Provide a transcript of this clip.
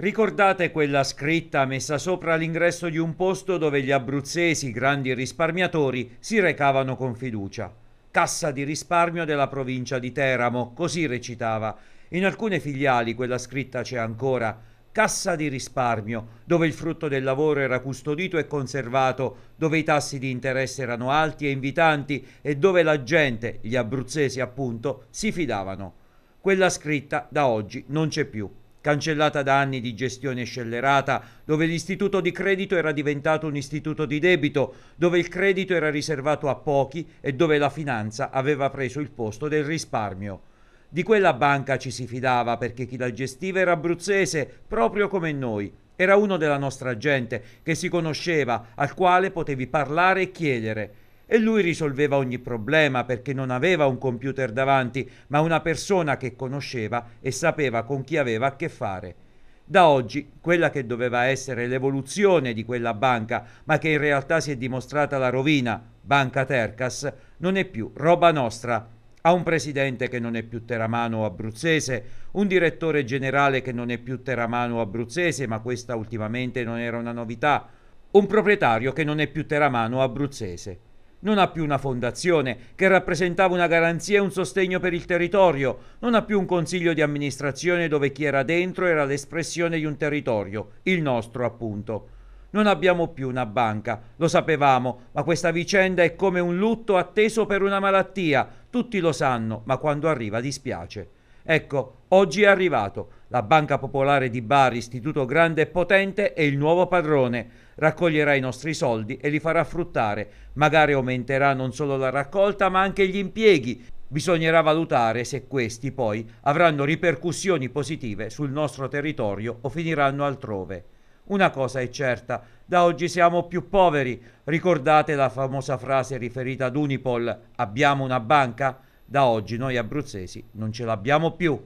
Ricordate quella scritta messa sopra l'ingresso di un posto dove gli abruzzesi, grandi risparmiatori, si recavano con fiducia. Cassa di risparmio della provincia di Teramo, così recitava. In alcune filiali quella scritta c'è ancora. Cassa di risparmio, dove il frutto del lavoro era custodito e conservato, dove i tassi di interesse erano alti e invitanti e dove la gente, gli abruzzesi appunto, si fidavano. Quella scritta da oggi non c'è più cancellata da anni di gestione scellerata, dove l'istituto di credito era diventato un istituto di debito, dove il credito era riservato a pochi e dove la finanza aveva preso il posto del risparmio. Di quella banca ci si fidava perché chi la gestiva era abruzzese, proprio come noi. Era uno della nostra gente, che si conosceva, al quale potevi parlare e chiedere e lui risolveva ogni problema perché non aveva un computer davanti, ma una persona che conosceva e sapeva con chi aveva a che fare. Da oggi, quella che doveva essere l'evoluzione di quella banca, ma che in realtà si è dimostrata la rovina, Banca Tercas, non è più roba nostra, ha un presidente che non è più teramano o abruzzese, un direttore generale che non è più teramano o abruzzese, ma questa ultimamente non era una novità, un proprietario che non è più teramano o abruzzese non ha più una fondazione che rappresentava una garanzia e un sostegno per il territorio, non ha più un consiglio di amministrazione dove chi era dentro era l'espressione di un territorio, il nostro appunto. Non abbiamo più una banca, lo sapevamo, ma questa vicenda è come un lutto atteso per una malattia, tutti lo sanno, ma quando arriva dispiace. Ecco, oggi è arrivato. La Banca Popolare di Bari, istituto grande e potente, è il nuovo padrone. Raccoglierà i nostri soldi e li farà fruttare. Magari aumenterà non solo la raccolta, ma anche gli impieghi. Bisognerà valutare se questi poi avranno ripercussioni positive sul nostro territorio o finiranno altrove. Una cosa è certa, da oggi siamo più poveri. Ricordate la famosa frase riferita ad Unipol, abbiamo una banca? da oggi noi abruzzesi non ce l'abbiamo più.